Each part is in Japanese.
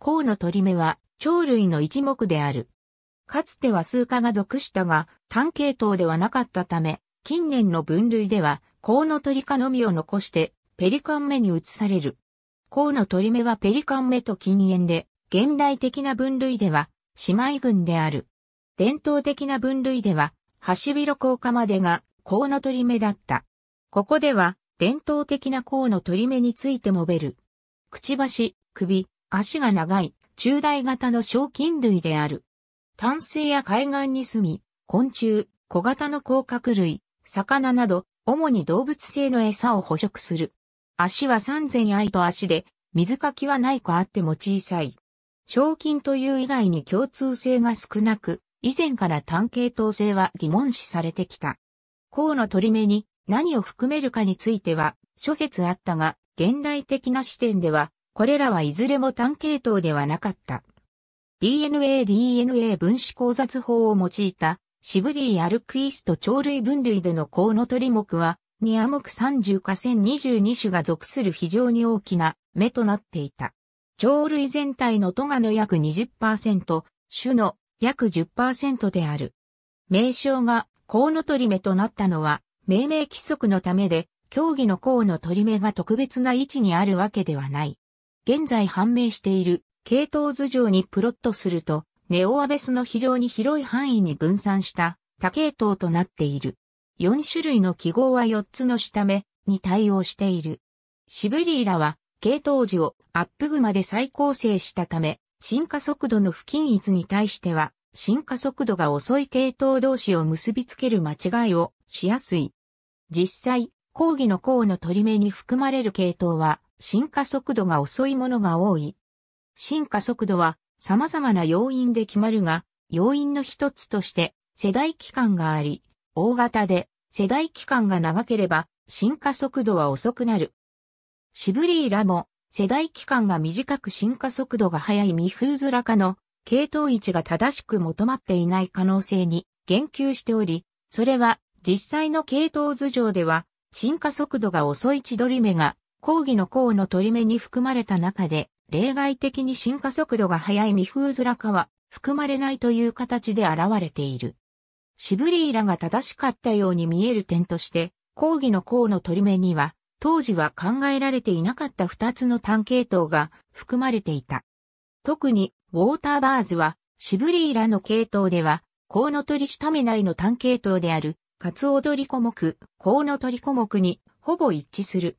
甲の鳥目は鳥類の一目である。かつては数科が属したが、単系統ではなかったため、近年の分類では、甲の鳥科のみを残して、ペリカン目に移される。甲の鳥目はペリカン目と近縁で、現代的な分類では、姉妹群である。伝統的な分類では、ハシビロコウカまでが、甲の鳥目だった。ここでは、伝統的な甲の鳥目について述べる。くちばし、首、足が長い、中大型の小菌類である。淡水や海岸に住み、昆虫、小型の甲殻類、魚など、主に動物性の餌を捕食する。足は三千愛と足で、水かきはないかあっても小さい。賞金という以外に共通性が少なく、以前から単系統性は疑問視されてきた。甲の取り目に何を含めるかについては諸説あったが、現代的な視点ではこれらはいずれも単系統ではなかった。DNA-DNA 分子交雑法を用いたシブディ・アルクイスト鳥類分類でのコウノトリ目は、ニア目30か1022種が属する非常に大きな目となっていた。鳥類全体のトガの約20%、種の約10%である。名称がコウノトリ目となったのは、命名規則のためで、競技のコウノトリ目が特別な位置にあるわけではない。現在判明している系統図上にプロットすると、ネオアベスの非常に広い範囲に分散した多系統となっている。4種類の記号は4つの下目に対応している。シベリーラは系統時をアップグマで再構成したため、進化速度の不均一に対しては、進化速度が遅い系統同士を結びつける間違いをしやすい。実際、講義の項の取り目に含まれる系統は、進化速度が遅いものが多い。進化速度は様々な要因で決まるが、要因の一つとして世代期間があり、大型で世代期間が長ければ進化速度は遅くなる。シブリーラも世代期間が短く進化速度が速いミフーズラ科の系統位置が正しく求まっていない可能性に言及しており、それは実際の系統図上では進化速度が遅い千鳥目が講義の項の取り目に含まれた中で、例外的に進化速度が速い未風面化は含まれないという形で現れている。シブリーラが正しかったように見える点として、講義の項の取り目には、当時は考えられていなかった二つの単系統が含まれていた。特に、ウォーターバーズは、シブリーラの系統では、コウノトリシなタメ内の単系統である、カツオドリコ目、コウノトリコ目に、ほぼ一致する。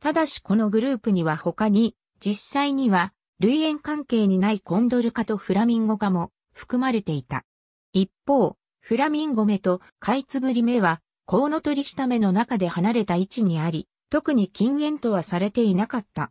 ただしこのグループには他に、実際には、類縁関係にないコンドル科とフラミンゴ科も含まれていた。一方、フラミンゴ目とカイツブリ目は、コウノトリシタ目の中で離れた位置にあり、特に禁煙とはされていなかった。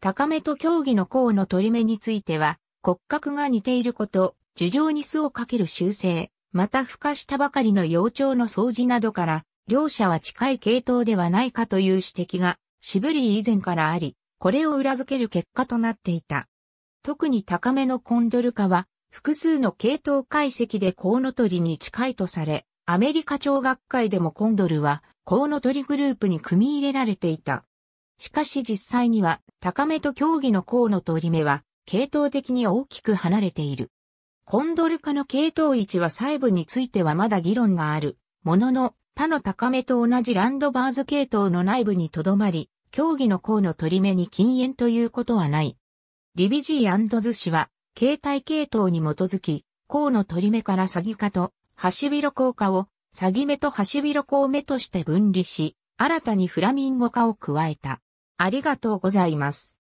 高めと競技のコウノトリ目については、骨格が似ていること、樹上に巣をかける習性、また孵化したばかりの幼鳥の掃除などから、両者は近い系統ではないかという指摘がシブリー以前からあり、これを裏付ける結果となっていた。特に高めのコンドル化は、複数の系統解析でコウノトリに近いとされ、アメリカ超学会でもコンドルはコウノトリグループに組み入れられていた。しかし実際には高めと競技のコウノトリ目は系統的に大きく離れている。コンドル化の系統位置は細部についてはまだ議論がある。ものの、他の高めと同じランドバーズ系統の内部にとどまり、競技の項の取り目に禁煙ということはない。リビジーズ氏は、携帯系統に基づき、項の取り目から詐欺化と、ハシビロコウを、詐欺目とハシビロコウ目として分離し、新たにフラミンゴ化を加えた。ありがとうございます。